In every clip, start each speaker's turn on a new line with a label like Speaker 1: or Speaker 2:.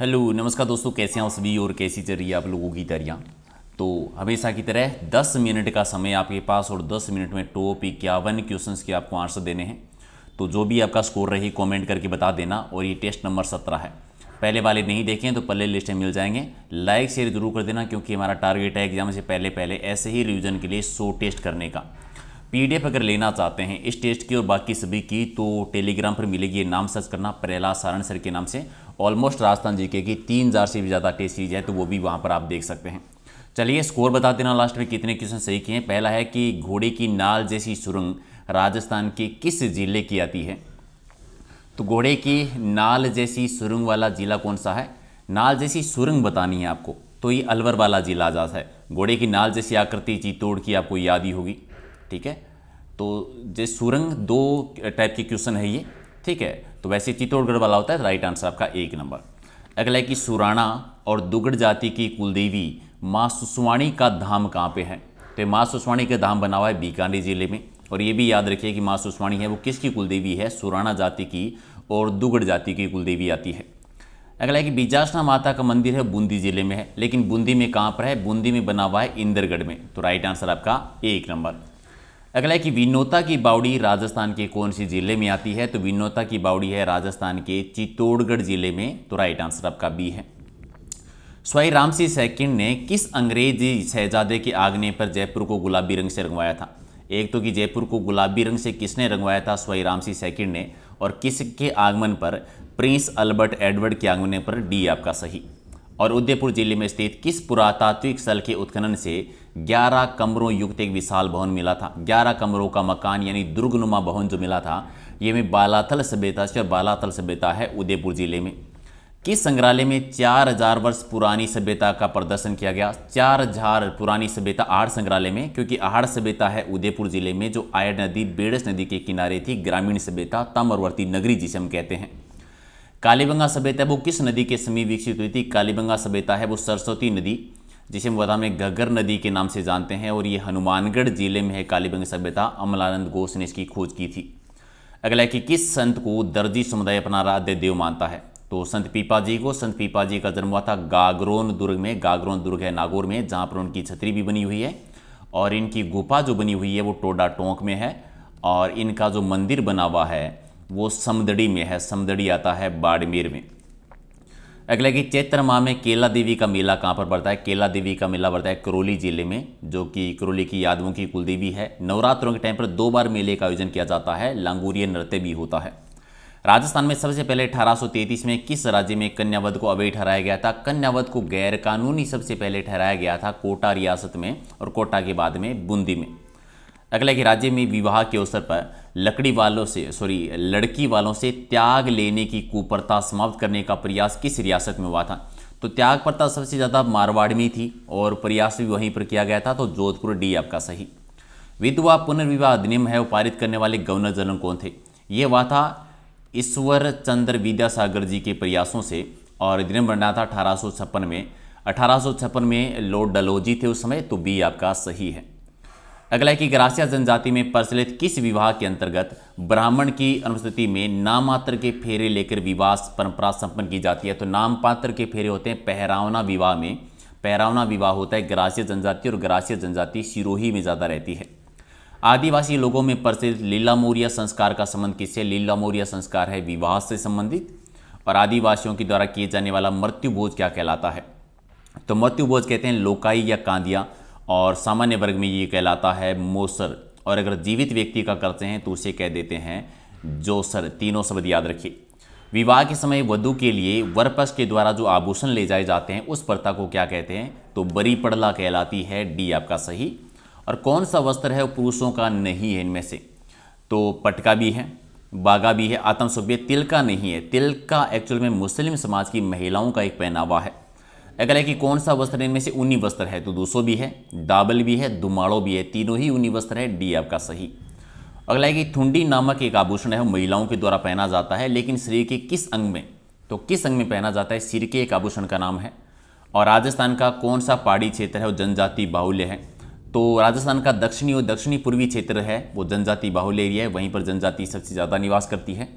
Speaker 1: hello नमस्कार दोस्तों कैसे हैं आप सभी और कैसी चल रही है आप लोगों की तैयारियाँ तो हमेशा की तरह 10 मिनट का समय आपके पास और 10 मिनट में टॉप इक्यावन क्वेश्चन के आपको आंसर देने हैं तो जो भी आपका स्कोर रही कमेंट करके बता देना और ये टेस्ट नंबर सत्रह है पहले वाले नहीं देखें तो पहले लिस्ट में मिल जाएंगे लाइक शेयर जरूर कर देना क्योंकि हमारा टारगेट है एग्जाम से पहले पहले ऐसे ही रिविजन के लिए सो टेस्ट करने का पी अगर लेना चाहते हैं इस टेस्ट की और बाकी सभी की तो टेलीग्राम पर मिलेगी नाम सर्च करना प्रहलाद सारण सर के नाम से ऑलमोस्ट राजस्थान जीके की तीन हज़ार से भी ज़्यादा टेस्ट सीरीज है तो वो भी वहाँ पर आप देख सकते हैं चलिए स्कोर बता देना लास्ट में कितने क्वेश्चन सही किए हैं पहला है कि घोड़े की नाल जैसी सुरंग राजस्थान के किस जिले की आती है तो घोड़े की नाल जैसी सुरंग वाला जिला कौन सा है नाल जैसी सुरंग बतानी है आपको तो ये अलवर वाला जिला जाता है घोड़े की नाल जैसी आकृति चित्तौड़ की आपको याद ही होगी ठीक है तो जैसे सुरंग दो टाइप के क्वेश्चन है ये ठीक है तो वैसे चित्तौड़गढ़ वाला होता है राइट तो आंसर आपका एक नंबर अगला है कि सुराणा और दुगड़ जाति की कुलदेवी माँ सुसवाणी का धाम कहाँ पे है तो माँ सुसवाणी का धाम बना हुआ है बीकानेर जिले में और ये भी याद रखिए कि माँ सुसवाणी है वो किसकी कुलदेवी है सुराणा जाति की और दुगड़ जाति की कुलदेवी आती है अगला है कि बीजासना माता का मंदिर है बूंदी जिले में है लेकिन बूंदी में कहाँ पर है बूंदी में बना हुआ है इंदरगढ़ में तो राइट आंसर आपका एक नंबर अगला है कि विनोता की बावड़ी राजस्थान के कौन सी जिले में आती है तो विनोता की बावड़ी है राजस्थान के चित्तौड़गढ़ जिले में तो राइट आंसर आपका बी है स्वाई राम सिंह सेकंड ने किस अंग्रेजी शहजादे के आगने पर जयपुर को गुलाबी रंग से रंगवाया था एक तो कि जयपुर को गुलाबी रंग से किसने रंगवाया था स्वाई राम सिंह सेकंड ने और किसके आगमन पर प्रिंस अल्बर्ट एडवर्ड के आगमन पर डी आपका सही और उदयपुर जिले में स्थित किस पुरातात्विक स्थल के उत्खनन से 11 कमरों युक्त एक विशाल भवन मिला था 11 कमरों का मकान यानी दुर्गनुमा भवन जो मिला था ये में बालाथल सभ्यता से और बालाथल सभ्यता है उदयपुर जिले में किस संग्रहालय में 4000 वर्ष पुरानी सभ्यता का प्रदर्शन किया गया 4000 पुरानी सभ्यता आहड़ संग्रहालय में क्योंकि आहड़ सभ्यता है उदयपुर जिले में जो आयर नदी बेड़स नदी के किनारे थी ग्रामीण सभ्यता तमरवर्ती नगरी जिसे हम कहते हैं कालीबंगा सभ्यता वो किस नदी के समीप विकसित हुई थी कालीबंगा सभ्यता है वो सरस्वती नदी जिसे बता में गगर नदी के नाम से जानते हैं और ये हनुमानगढ़ जिले में है कालीबंगा सभ्यता अमलानंद घोष ने इसकी खोज की थी अगला है कि किस संत को दर्जी समुदाय अपना राध्य देव मानता है तो संत पीपा जी को संत पीपा जी का जन्म हुआ था गागरोन दुर्ग में गागरोन दुर्ग है नागौर में जहाँ पर उनकी छतरी भी बनी हुई है और इनकी गुफा जो बनी हुई है वो टोडा टोंक में है और इनका जो मंदिर बना हुआ है वो समदड़ी में है समदड़ी आता है बाड़मेर में अगला कि चैत्र माह में केला देवी का मेला कहाँ पर पड़ता है केला देवी का मेला पड़ता है करौली जिले में जो कि करौली की यादवों की कुलदेवी है नवरात्रों के टाइम पर दो बार मेले का आयोजन किया जाता है लांगूरिय नृत्य भी होता है राजस्थान में सबसे पहले 1833 में किस राज्य में कन्यावध को अवैध ठहराया गया था कन्यावध को गैरकानूनी सबसे पहले ठहराया गया था कोटा रियासत में और कोटा के बाद में बूंदी में अगला कि राज्य में विवाह के अवसर पर लकड़ी वालों से सॉरी लड़की वालों से त्याग लेने की कुप्रथा समाप्त करने का प्रयास किस रियासत में हुआ था तो त्याग प्रथा सबसे ज़्यादा मारवाड़ में थी और प्रयास भी वहीं पर किया गया था तो जोधपुर डी आपका सही विधवा पुनर्विवाह अधिनियम है पारित करने वाले गवर्नर जनरल कौन थे ये हुआ था ईश्वर चंद्र विद्यासागर जी के प्रयासों से और अधिनियम बनना था अठारह में अठारह में लॉर्ड डलोजी थे उस समय तो बी आपका सही है अगला है कि ग्रासिया जनजाति में प्रचलित किस विवाह के अंतर्गत ब्राह्मण की अनुस्थिति में नामात्र के फेरे लेकर विवाह परंपरा संपन्न की जाती है तो नामपात्र के फेरे होते हैं पहरावना विवाह में पहरावना विवाह होता है ग्रासिया जनजाति और ग्रासिया जनजाति सिरोही में ज़्यादा रहती है आदिवासी लोगों में प्रचलित लीला मौर्य संस्कार का संबंध किससे लीला मौर्य संस्कार है विवाह से संबंधित और आदिवासियों के द्वारा किए जाने वाला मृत्यु भोज क्या कहलाता है तो मृत्यु भोज कहते हैं लोकाई या कांदिया और सामान्य वर्ग में ये कहलाता है मोसर और अगर जीवित व्यक्ति का करते हैं तो उसे कह देते हैं जोसर तीनों शब्द याद रखिए विवाह के समय वधु के लिए वरपस के द्वारा जो आभूषण ले जाए जाते हैं उस प्रथा को क्या कहते हैं तो बरी पड़ला कहलाती है डी आपका सही और कौन सा वस्त्र है वो पुरुषों का नहीं है इनमें से तो पटका भी है बागा भी है आतंक सभ्य तिल का नहीं है तिल का एक्चुअल में मुस्लिम समाज की महिलाओं का एक पहनावा है अगला है कि कौन सा वस्त्र इनमें से उन्नी वस्त्र है तो दूसो भी है डाबल भी है दुमाड़ो भी है तीनों ही ऊनी वस्त्र है डी आपका सही अगला है कि थुंडी नामक एक आभूषण है महिलाओं के द्वारा पहना जाता है लेकिन शरीर के किस अंग में तो किस अंग में पहना जाता है सिर के एक आभूषण का नाम है और राजस्थान का कौन सा पहाड़ी क्षेत्र है वो जनजाति बाहुल्य है तो राजस्थान का दक्षिणी और दक्षिणी पूर्वी क्षेत्र है वो जनजाति बाहुल्य एरिया है वहीं पर जनजाति सबसे ज़्यादा निवास करती है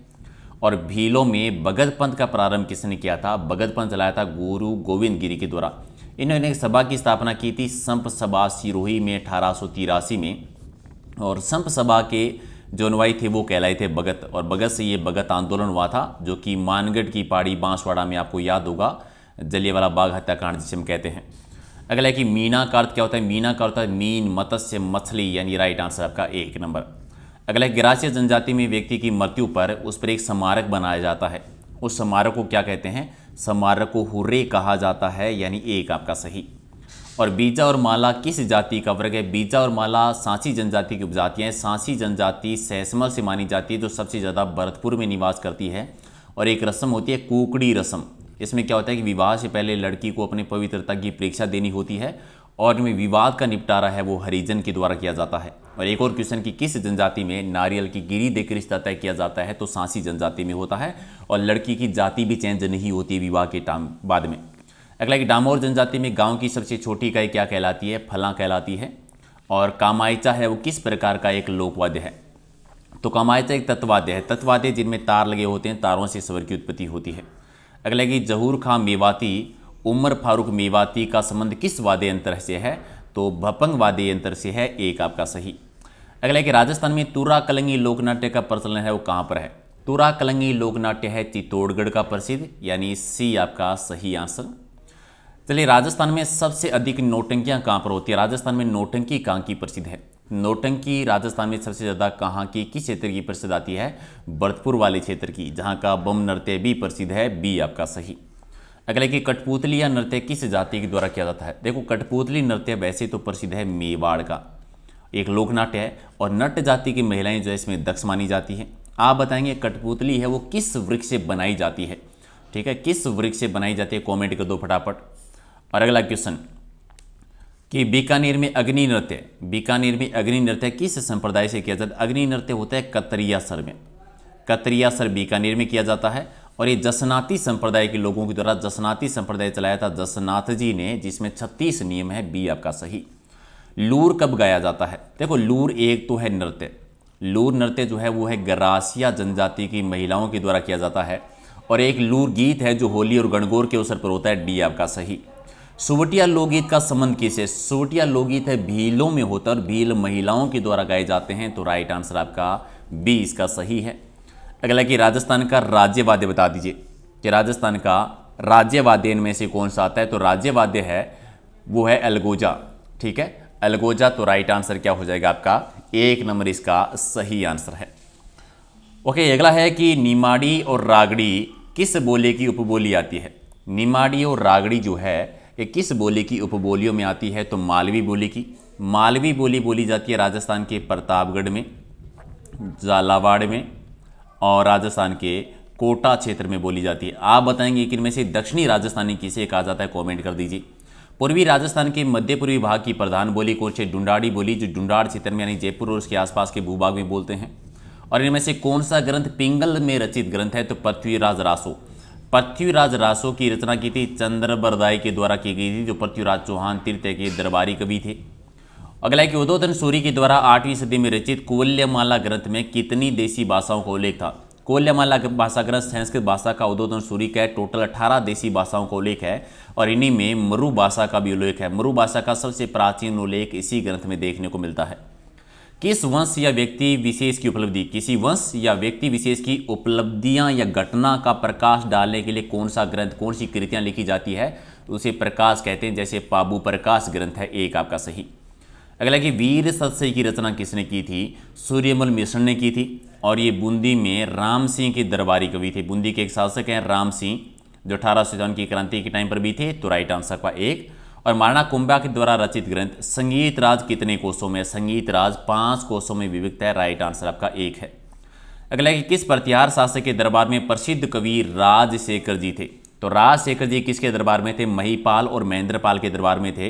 Speaker 1: और भीलों में भगत पंथ का प्रारंभ किसने किया था भगत पंथ चलाया था गुरु गोविंद गिरी के द्वारा इन्होंने सभा की स्थापना की थी संप सभा सिरोही में अठारह में और संप सभा के अनुवाई थे वो कहलाए थे भगत और भगत से ये भगत आंदोलन हुआ था जो कि मानगढ़ की पहाड़ी बांसवाड़ा में आपको याद होगा जलियावाला बाघ हत्याकांड जिसे हम कहते हैं अगला है कि मीना का अर्थ क्या होता है मीना का होता है मीन मत्स्य मछली यानी राइट आंसर आपका एक नंबर अगला है गिरासी जनजाति में व्यक्ति की मृत्यु पर उस पर एक स्मारक बनाया जाता है उस स्मारक को क्या कहते हैं स्मारक को हुर्रे कहा जाता है यानी एक आपका सही और बीजा और माला किस जाति का वर्ग है बीजा और माला सांसी जनजाति की उपजातियाँ हैं सांसी जनजाति सहसमल से मानी जाती है जो सबसे ज़्यादा भरतपुर में निवास करती है और एक रस्म होती है कोकड़ी रस्म इसमें क्या होता है कि विवाह से पहले लड़की को अपने पवित्रता की परीक्षा देनी होती है और में विवाद का निपटारा है वो हरिजन के द्वारा किया जाता है और एक और क्वेश्चन की किस जनजाति में नारियल की गिरी देकर रिश्ता तय किया जाता है तो सांसी जनजाति में होता है और लड़की की जाति भी चेंज नहीं होती विवाह के टाइम बाद में अगला कि डामोर जनजाति में गांव की सबसे छोटी इकाई क्या कहलाती है फला कहलाती है और कामायचा है वो किस प्रकार का एक लोकवाद्य है तो कामायचा एक तत्वाद्य है तत्वाद्य जिनमें तार लगे होते हैं तारों से स्वर की उत्पत्ति होती है अगला कि जहूर खां मेवाती उमर फारूक मेवाती का संबंध किस वाद्य यंत्र से है तो भपंग वाद्य यंत्र से है एक आपका सही अगला कि राजस्थान में तुरा कलंगी लोकनाट्य का प्रचलन है वो कहाँ पर है तुरा कलंगी लोकनाट्य है चित्तौड़गढ़ का प्रसिद्ध यानी सी आपका सही आंसर चलिए राजस्थान में सबसे अधिक नोटंकियाँ कहाँ पर होती है राजस्थान में नोटंकी कहाँ की प्रसिद्ध है नोटंकी राजस्थान में सबसे ज़्यादा कहाँ की किस क्षेत्र की प्रसिद्ध आती है भरतपुर वाले क्षेत्र की जहाँ का बम नृत्य भी प्रसिद्ध है बी आपका सही अगले कि कठपुतली या नृत्य किस जाति के द्वारा किया जाता है देखो कठपुतली नृत्य वैसे तो प्रसिद्ध है मेवाड़ का एक लोकनाट्य है और नट जाति की महिलाएं जो है इसमें दक्ष मानी जाती हैं आप बताएंगे कठपुतली है वो किस वृक्ष से बनाई जाती है ठीक है किस वृक्ष से बनाई जाती है कॉमेंट कर दो फटाफट और अगला क्वेश्चन कि बीकानेर में अग्नि नृत्य बीकानेर में अग्नि नृत्य किस संप्रदाय से किया जाता है अग्नि नृत्य होता है कतरिया सर में कतरिया सर बीकानेर में किया जाता है और ये जसनाती संप्रदाय के लोगों के द्वारा जसनाती संप्रदाय चलाया था जसनाथ जी ने जिसमें छत्तीस नियम है बी आपका सही लूर कब गाया जाता है देखो लूर एक तो है नृत्य लूर नृत्य जो है वो है गरासिया जनजाति की महिलाओं के द्वारा किया जाता है और एक लूर गीत है जो होली और गणगौर के अवसर पर होता है डी आपका सही सुवटिया लोकगीत का संबंध किस है सुवटिया लोकगीत है भीलों में होता है और भील महिलाओं के द्वारा गाए जाते हैं तो राइट आंसर आपका बी इसका सही है अगला कि राजस्थान का राज्यवाद्य बता दीजिए कि राजस्थान का राज्यवाद्य इनमें से कौन सा आता है तो राज्यवाद्य है वो है अलगोजा ठीक है अलगोजा तो राइट आंसर क्या हो जाएगा आपका एक नंबर इसका सही आंसर है ओके अगला है कि निमाड़ी और रागड़ी किस बोली की उपबोली आती है निमाड़ी और रागड़ी जो है ये किस बोली की उपबोलियों में आती है तो मालवी बोली की मालवी बोली बोली जाती है राजस्थान के प्रतापगढ़ में झालावाड़ में और राजस्थान के कोटा क्षेत्र में बोली जाती है आप बताएंगे कि इनमें से दक्षिणी राजस्थानी किसे कहा जाता है कमेंट कर दीजिए पूर्वी राजस्थान के मध्य पूर्वी भाग की प्रधान बोली कौन से डुंडाड़ी बोली जो डुंडाड़ क्षेत्र में यानी जयपुर और उसके आसपास के भूभाग में बोलते हैं और इनमें से कौन सा ग्रंथ पिंगल में रचित ग्रंथ है तो पृथ्वीराज रासो पृथ्वीराज रासो की रचना की थी चंद्र बरदाई के द्वारा की गई थी जो पृथ्वीराज चौहान तीर्थ के दरबारी कवि थे अगला कि उदोधन सूरी के द्वारा आठवीं सदी में रचित कुवल्यमाला ग्रंथ में कितनी देशी भाषाओं का उल्लेख था कोल्यमाला के भाषा ग्रंथ संस्कृत भाषा का उदोधन सूरी का है टोटल 18 देसी भाषाओं का उल्लेख है और इन्हीं में मरु भाषा का भी उल्लेख है मरु भाषा का सबसे प्राचीन उल्लेख इसी ग्रंथ में देखने को मिलता है किस वंश या व्यक्ति विशेष की उपलब्धि किसी वंश या व्यक्ति विशेष की उपलब्धियां या घटना का प्रकाश डालने के लिए कौन सा ग्रंथ कौन सी कृतियां लिखी जाती है तो उसे प्रकाश कहते हैं जैसे पाबू प्रकाश ग्रंथ है एक आपका सही अगला कि वीर सत्सई की रचना किसने की थी सूर्यमल मिश्र ने की थी और ये बूंदी में राम सिंह के दरबारी कवि थे बूंदी के एक शासक हैं राम सिंह जो अठारह सौ की क्रांति के टाइम पर भी थे तो राइट आंसर का एक और मारणा कुंभा के द्वारा रचित ग्रंथ संगीत राज कितने कोषों में संगीत राज पांच कोषों में विविधता है राइट आंसर आपका एक है अगला कि किस प्रतिहार शासक के दरबार में प्रसिद्ध कवि राजशेखर जी थे तो राजशेखर जी किसके दरबार में थे महीपाल और महेंद्रपाल के दरबार में थे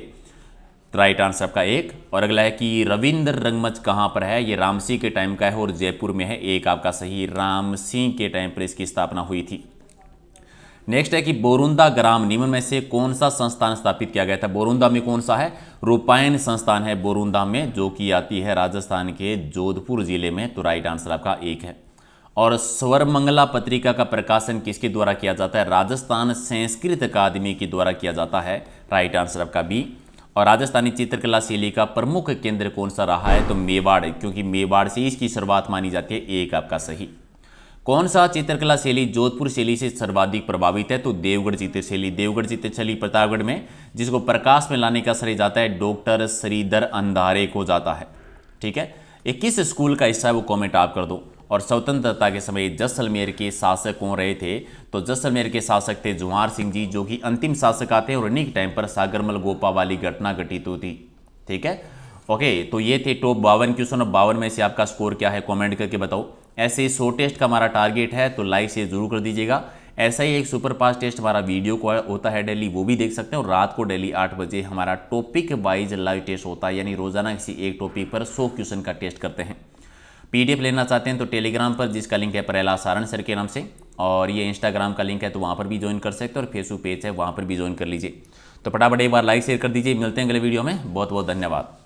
Speaker 1: तो राइट आंसर आपका एक और अगला है कि रविंद्र रंगमंच कहाँ पर है ये रामसी के टाइम का है और जयपुर में है एक आपका सही सिंह के टाइम पर इसकी स्थापना हुई थी नेक्स्ट है कि बोरुंदा ग्राम निम्न में से कौन सा संस्थान स्थापित किया गया था बोरुंदा में कौन सा है रूपायन संस्थान है बोरुंदा में जो कि आती है राजस्थान के जोधपुर जिले में तो राइट आंसर आपका एक है और स्वरमंगला पत्रिका का प्रकाशन किसके द्वारा किया जाता है राजस्थान संस्कृत अकादमी के द्वारा किया जाता है राइट आंसर आपका बी और राजस्थानी चित्रकला शैली का प्रमुख केंद्र कौन सा रहा है तो मेवाड़ क्योंकि मेवाड़ से इसकी शुरुआत मानी जाती है एक आपका सही कौन सा चित्रकला शैली जोधपुर शैली से सर्वाधिक प्रभावित है तो देवगढ़ चित्र शैली देवगढ़ चित्र शैली प्रतापगढ़ में जिसको प्रकाश में लाने का श्रेय जाता है डॉक्टर श्रीधर अंधारे को जाता है ठीक है ये किस स्कूल का हिस्सा है वो कॉमेंट आप कर दो और स्वतंत्रता के समय जैसलमेर के शासक कौन रहे थे तो जैसलमेर के शासक थे जुहार सिंह जी जो कि अंतिम शासक आते हैं और इन्हीं टाइम पर सागरमल गोपा वाली घटना घटित होती ठीक है ओके तो ये थे टॉप बावन क्वेश्चन और बावन में से आपका स्कोर क्या है कॉमेंट करके बताओ ऐसे ही शो टेस्ट का हमारा टारगेट है तो लाइक से जरूर कर दीजिएगा ऐसा ही एक सुपर पास टेस्ट हमारा वीडियो को होता है डेली वो भी देख सकते हैं और रात को डेली आठ बजे हमारा टॉपिक वाइज लाइव टेस्ट होता है यानी रोजाना किसी एक टॉपिक पर सौ क्वेश्चन का टेस्ट करते हैं पीडीएफ लेना चाहते हैं तो टेलीग्राम पर जिसका लिंक है प्रहलाद सारण सर के नाम से और ये इंस्टाग्राम का लिंक है तो वहाँ पर भी ज्वाइन कर सकते हैं और फेसबुक पेज है वहाँ पर भी ज्वाइन कर लीजिए तो फटाफट एक बार लाइक शेयर कर दीजिए मिलते हैं अगले वीडियो में बहुत बहुत धन्यवाद